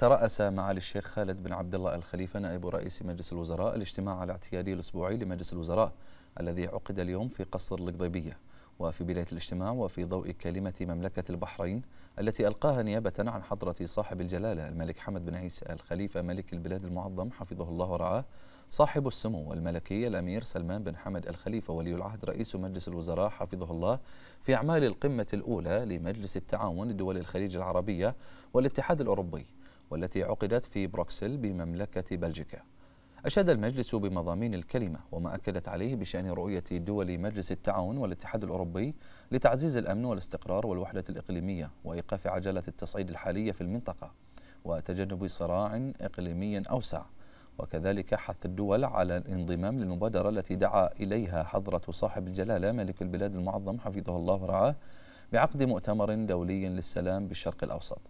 ترأس معالي الشيخ خالد بن عبد الله الخليفة نائب رئيس مجلس الوزراء الاجتماع الاعتيادي الأسبوعي لمجلس الوزراء الذي عقد اليوم في قصر القضيبية وفي بداية الاجتماع وفي ضوء كلمة مملكة البحرين التي ألقاها نيابة عن حضرة صاحب الجلالة الملك حمد بن عيسى الخليفة ملك البلاد المعظم حفظه الله ورعاه صاحب السمو الملكي الأمير سلمان بن حمد الخليفة ولي العهد رئيس مجلس الوزراء حفظه الله في أعمال القمة الأولى لمجلس التعاون لدول الخليج العربية والاتحاد الأوروبي والتي عقدت في بروكسل بمملكة بلجيكا أشاد المجلس بمضامين الكلمة وما أكدت عليه بشأن رؤية دول مجلس التعاون والاتحاد الأوروبي لتعزيز الأمن والاستقرار والوحدة الإقليمية وإيقاف عجلة التصعيد الحالية في المنطقة وتجنب صراع إقليمي أوسع وكذلك حث الدول على الانضمام للمبادرة التي دعا إليها حضرة صاحب الجلالة ملك البلاد المعظم حفظه الله ورعاه بعقد مؤتمر دولي للسلام بالشرق الأوسط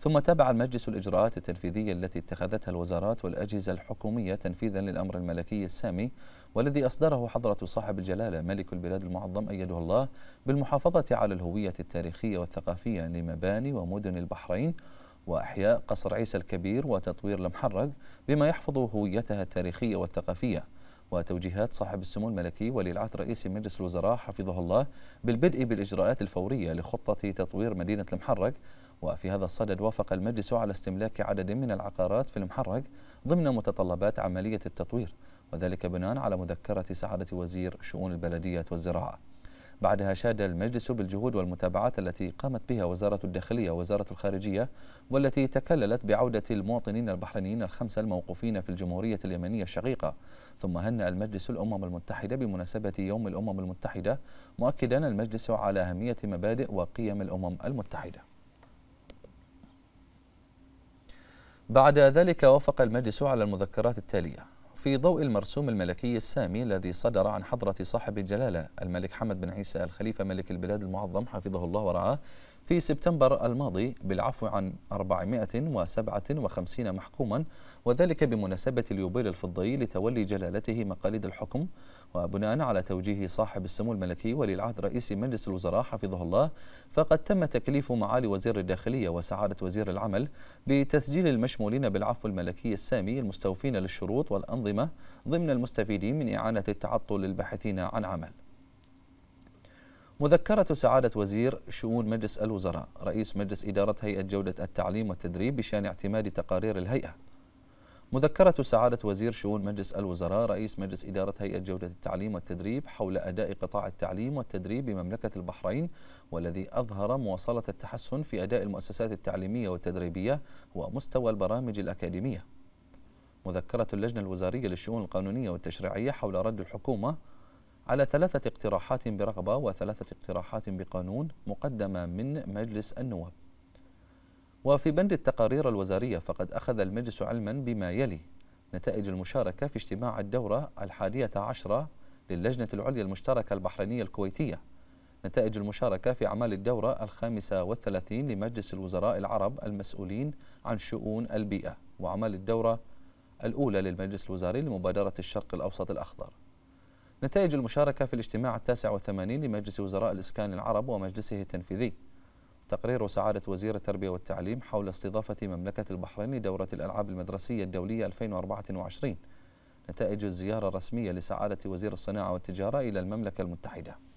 ثم تابع المجلس الإجراءات التنفيذية التي اتخذتها الوزارات والأجهزة الحكومية تنفيذا للأمر الملكي السامي والذي أصدره حضرة صاحب الجلالة ملك البلاد المعظم أيده الله بالمحافظة على الهوية التاريخية والثقافية لمباني ومدن البحرين وأحياء قصر عيسى الكبير وتطوير المحرق بما يحفظ هويتها التاريخية والثقافية وتوجيهات صاحب السمو الملكي ولي العهد رئيس مجلس الوزراء حفظه الله بالبدء بالإجراءات الفورية لخطة تطوير مدينة المحرق وفي هذا الصدد وافق المجلس على استملاك عدد من العقارات في المحرق ضمن متطلبات عملية التطوير وذلك بناء على مذكرة سعادة وزير شؤون البلدية والزراعة بعدها شاد المجلس بالجهود والمتابعات التي قامت بها وزارة الداخلية ووزارة الخارجية والتي تكللت بعودة المواطنين البحرينيين الخمسة الموقوفين في الجمهورية اليمنية الشقيقة ثم هنأ المجلس الأمم المتحدة بمناسبة يوم الأمم المتحدة مؤكدا المجلس على أهمية مبادئ وقيم الأمم المتحدة بعد ذلك وافق المجلس على المذكرات التالية في ضوء المرسوم الملكي السامي الذي صدر عن حضرة صاحب الجلالة الملك حمد بن عيسى الخليفة ملك البلاد المعظم حفظه الله ورعاه في سبتمبر الماضي بالعفو عن 457 محكوما وذلك بمناسبة اليوبيل الفضي لتولي جلالته مقاليد الحكم وبناء على توجيه صاحب السمو الملكي ولي العهد رئيس مجلس الوزراء حفظه الله فقد تم تكليف معالي وزير الداخلية وسعادة وزير العمل بتسجيل المشمولين بالعفو الملكي السامي المستوفين للشروط والأنظمة ضمن المستفيدين من إعانة التعطل للباحثين عن عمل مذكرة سعادة وزير شؤون مجلس الوزراء رئيس مجلس إدارة هيئة جودة التعليم والتدريب بشأن اعتماد تقارير الهيئة مذكرة سعادة وزير شؤون مجلس الوزراء رئيس مجلس إدارة هيئة جودة التعليم والتدريب حول أداء قطاع التعليم والتدريب بمملكة البحرين والذي أظهر مواصلة التحسن في أداء المؤسسات التعليمية والتدريبية ومستوى البرامج الأكاديمية مذكرة اللجنة الوزارية للشؤون القانونية والتشريعية حول رد الحكومة على ثلاثة اقتراحات برغبة وثلاثة اقتراحات بقانون مقدمة من مجلس النواب وفي بند التقارير الوزارية فقد أخذ المجلس علما بما يلي نتائج المشاركة في اجتماع الدورة الحادية عشرة للجنة العليا المشتركة البحرينية الكويتية نتائج المشاركة في أعمال الدورة الخامسة والثلاثين لمجلس الوزراء العرب المسؤولين عن شؤون البيئة وأعمال الدورة الأولى للمجلس الوزاري لمبادرة الشرق الأوسط الأخضر نتائج المشاركة في الاجتماع التاسع والثمانين لمجلس وزراء الإسكان العرب ومجلسه التنفيذي تقرير سعادة وزير التربية والتعليم حول استضافة مملكة البحرين لدورة الألعاب المدرسية الدولية 2024 نتائج الزيارة الرسمية لسعادة وزير الصناعة والتجارة إلى المملكة المتحدة